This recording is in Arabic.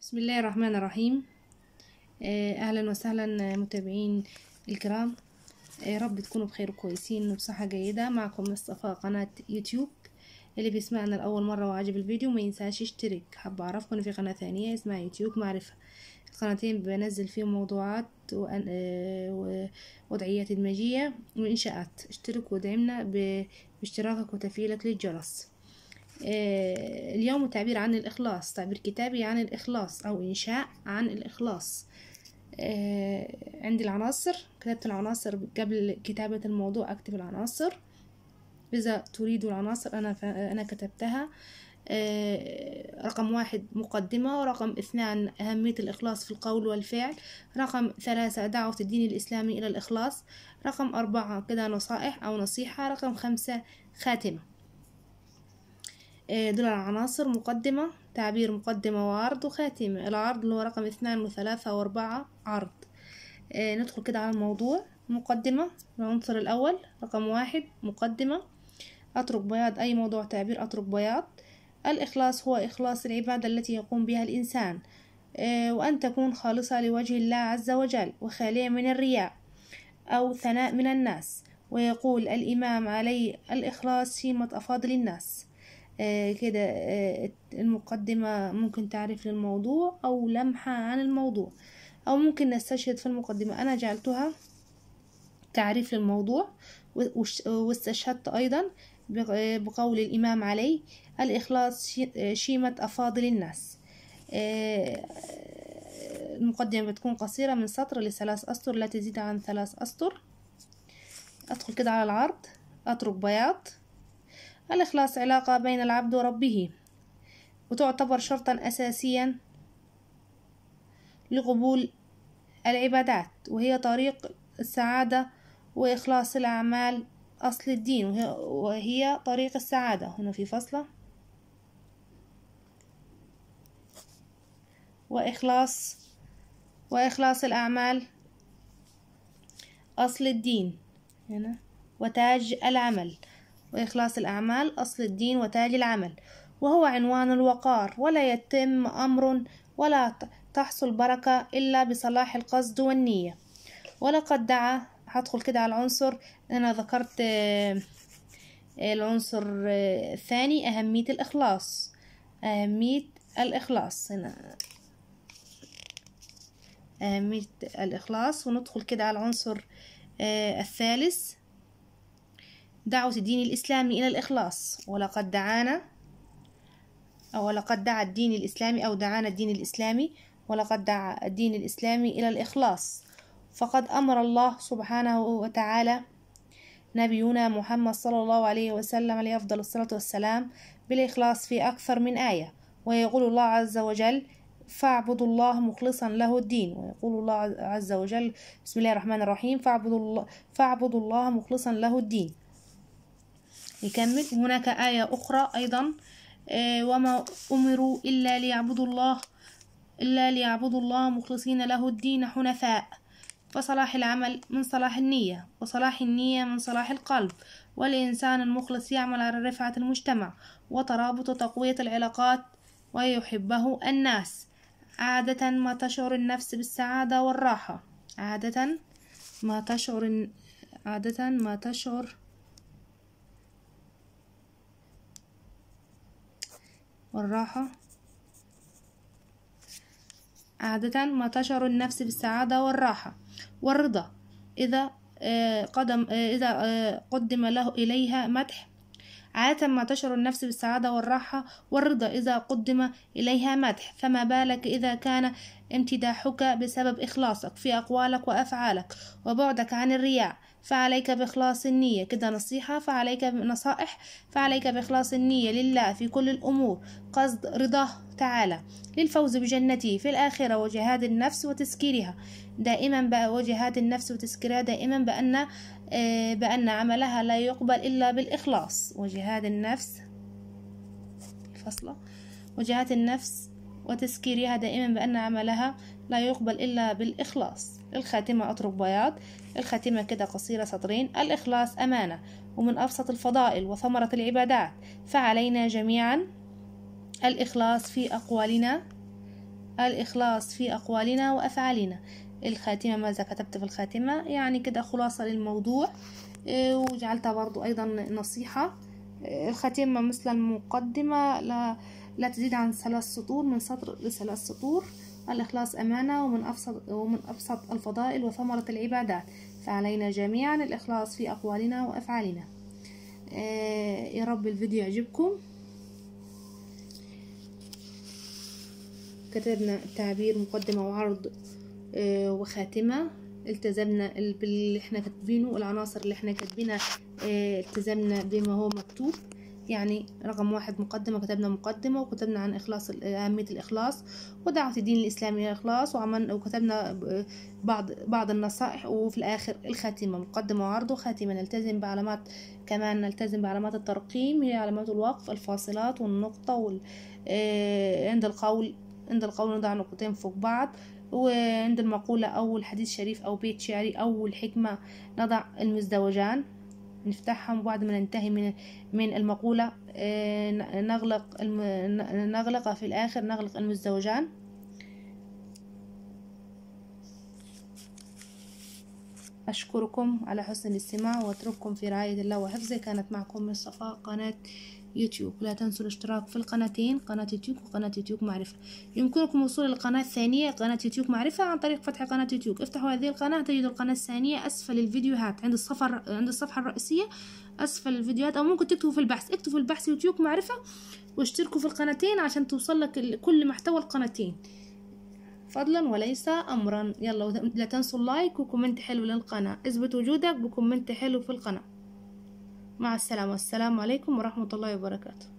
بسم الله الرحمن الرحيم آه، اهلا وسهلا آه، متابعين الكرام آه، رب تكونوا بخير وكويسين وبصحه جيده معكم مصطفى قناه يوتيوب اللي بيسمعنا لاول مره وعجب الفيديو ما ينساش يشترك حابه اعرفكم ان في قناه ثانيه اسمها يوتيوب معرفه القناتين بنزل فيهم موضوعات ووضعيات ادماجيه وانشاءات اشترك ودعمنا باشتراكك وتفعيلك للجرس آه، اليوم تعبير عن الإخلاص تعبير كتابي عن الإخلاص أو إنشاء عن الإخلاص آه، عندي العناصر كتبت العناصر قبل كتابة الموضوع أكتب العناصر إذا تريد العناصر أنا أنا كتبتها آه، رقم واحد مقدمة رقم اثنان أهمية الإخلاص في القول والفعل رقم ثلاثة دعوة الدين الإسلامي إلى الإخلاص رقم أربعة كده نصائح أو نصيحة رقم خمسة خاتمة آه، دول العناصر مقدمة تعبير مقدمة وعرض وخاتمة العرض اللي هو رقم اثنان وثلاثة واربعة عرض آه، ندخل كده على الموضوع مقدمة العنصر الأول رقم واحد مقدمة أترك بياض أي موضوع تعبير أترك بياض الإخلاص هو إخلاص العبادة التي يقوم بها الإنسان آه، وأن تكون خالصة لوجه الله عز وجل وخالية من الرياء أو ثناء من الناس ويقول الإمام علي الإخلاص شيمة أفاضل الناس آه، كده آه، المقدمة ممكن تعرف للموضوع أو لمحة عن الموضوع أو ممكن نستشهد في المقدمة أنا جعلتها تعريف للموضوع واستشهدت أيضا بقول الإمام علي الإخلاص شيمة أفاضل الناس آه، المقدمة بتكون قصيرة من سطر لثلاث أسطر لا تزيد عن ثلاث أسطر أدخل كده على العرض أترك بياض الإخلاص علاقة بين العبد وربه وتعتبر شرطا أساسيا لقبول العبادات وهي طريق السعادة وإخلاص الأعمال أصل الدين وهي, وهي طريق السعادة هنا في فصلة وإخلاص وإخلاص الأعمال أصل الدين هنا وتاج العمل وإخلاص الأعمال أصل الدين وتاج العمل وهو عنوان الوقار ولا يتم أمر ولا تحصل بركة إلا بصلاح القصد والنية ولقد دعا هدخل كده على العنصر أنا ذكرت آه، العنصر آه، الثاني أهمية الإخلاص أهمية الإخلاص هنا أهمية الإخلاص وندخل كده على العنصر آه، الثالث دعوة الدين الإسلامي إلى الإخلاص ولقد دعانا أو لقد دعا الدين الإسلامي أو دعانا الدين الإسلامي ولقد دعا الدين الإسلامي إلى الإخلاص فقد أمر الله سبحانه وتعالى نبينا محمد صلى الله عليه وسلم عليه أفضل الصلاة والسلام بالإخلاص في أكثر من آية ويقول الله عز وجل فاعبدوا الله مخلصا له الدين ويقول الله عز وجل بسم الله الرحمن الرحيم فاعبدوا الله, فاعبدوا الله مخلصا له الدين نكمل هناك آية أخرى أيضا آه، وما أمروا إلا ليعبدوا الله إلا ليعبدوا الله مخلصين له الدين حنفاء فصلاح العمل من صلاح النية وصلاح النية من صلاح القلب والإنسان المخلص يعمل على رفعة المجتمع وترابط تقوية العلاقات ويحبه الناس عادة ما تشعر النفس بالسعادة والراحة عادة ما تشعر عادة ما تشعر والراحة عادة ما تشعر النفس بالسعادة والراحة والرضا إذا آه، قدم آه، إذا آه، قدم له إليها مدح عادة ما تشعر النفس بالسعادة والراحة والرضا إذا قدم إليها مدح فما بالك إذا كان امتداحك بسبب إخلاصك في أقوالك وأفعالك وبعدك عن الرياء فعليك بإخلاص النية كده نصيحة فعليك نصائح فعليك بإخلاص النية لله في كل الأمور قصد رضاه تعالى للفوز بجنته في الآخرة وجهاد النفس وتسكيرها دائما وجهاد النفس وتسكيرها دائما بأن آه، بأن عملها لا يقبل إلا بالإخلاص وجهاد النفس فصلة وجهاد النفس وتذكيرها دائما بأن عملها لا يقبل إلا بالإخلاص الخاتمة أترك بياض الخاتمة كده قصيرة سطرين الإخلاص أمانة ومن أبسط الفضائل وثمرة العبادات فعلينا جميعا الإخلاص في أقوالنا الإخلاص في أقوالنا وأفعالنا الخاتمة ماذا كتبت في الخاتمة يعني كده خلاصة للموضوع إيه، وجعلتها برضو أيضا نصيحة إيه، الخاتمة مثل المقدمة لا لا تزيد عن ثلاث سطور من سطر لثلاث سطور الإخلاص أمانة ومن أبسط, ومن أبسط الفضائل وثمرة العبادات فعلينا جميعا الإخلاص في أقوالنا وأفعالنا آه، يا رب الفيديو يعجبكم كتبنا تعبير مقدمة وعرض آه، وخاتمة التزمنا باللي احنا كاتبينه العناصر اللي احنا كاتبينها آه، التزمنا بما هو مكتوب يعني رقم واحد مقدمة كتبنا مقدمة وكتبنا عن إخلاص أهمية الإخلاص ودعوة الدين الإسلامي للإخلاص وعملنا وكتبنا بعض بعض النصائح وفي الآخر الخاتمة مقدمة وعرض وخاتمة نلتزم بعلامات كمان نلتزم بعلامات الترقيم هي علامات الوقف الفاصلات والنقطة وال... آه، عند القول عند القول نضع نقطتين فوق بعض وعند المقولة أو الحديث شريف أو بيت شعري أو الحكمة نضع المزدوجان نفتحهم وبعد ما ننتهي من من المقولة آه، نغلق نغلق في الآخر نغلق المزدوجان أشكركم على حسن الاستماع وأترككم في رعاية الله وحفظه كانت معكم من صفاء قناة يوتيوب لا تنسوا الاشتراك في القناتين قناة يوتيوب وقناة يوتيوب معرفة يمكنكم الوصول للقناة الثانية قناة يوتيوب معرفة عن طريق فتح قناة يوتيوب افتحوا هذه القناة تجدوا القناة الثانية أسفل الفيديوهات عند الصفر عند الصفحة الرئيسية أسفل الفيديوهات أو ممكن تكتبوا في البحث اكتبوا في البحث يوتيوب معرفة واشتركوا في القناتين عشان توصل لك كل محتوى القناتين فضلا وليس امرا يلا لا تنسوا اللايك وكومنت حلو للقناه اثبت وجودك بكومنت حلو في القناه مع السلامة السلام عليكم ورحمة الله وبركاته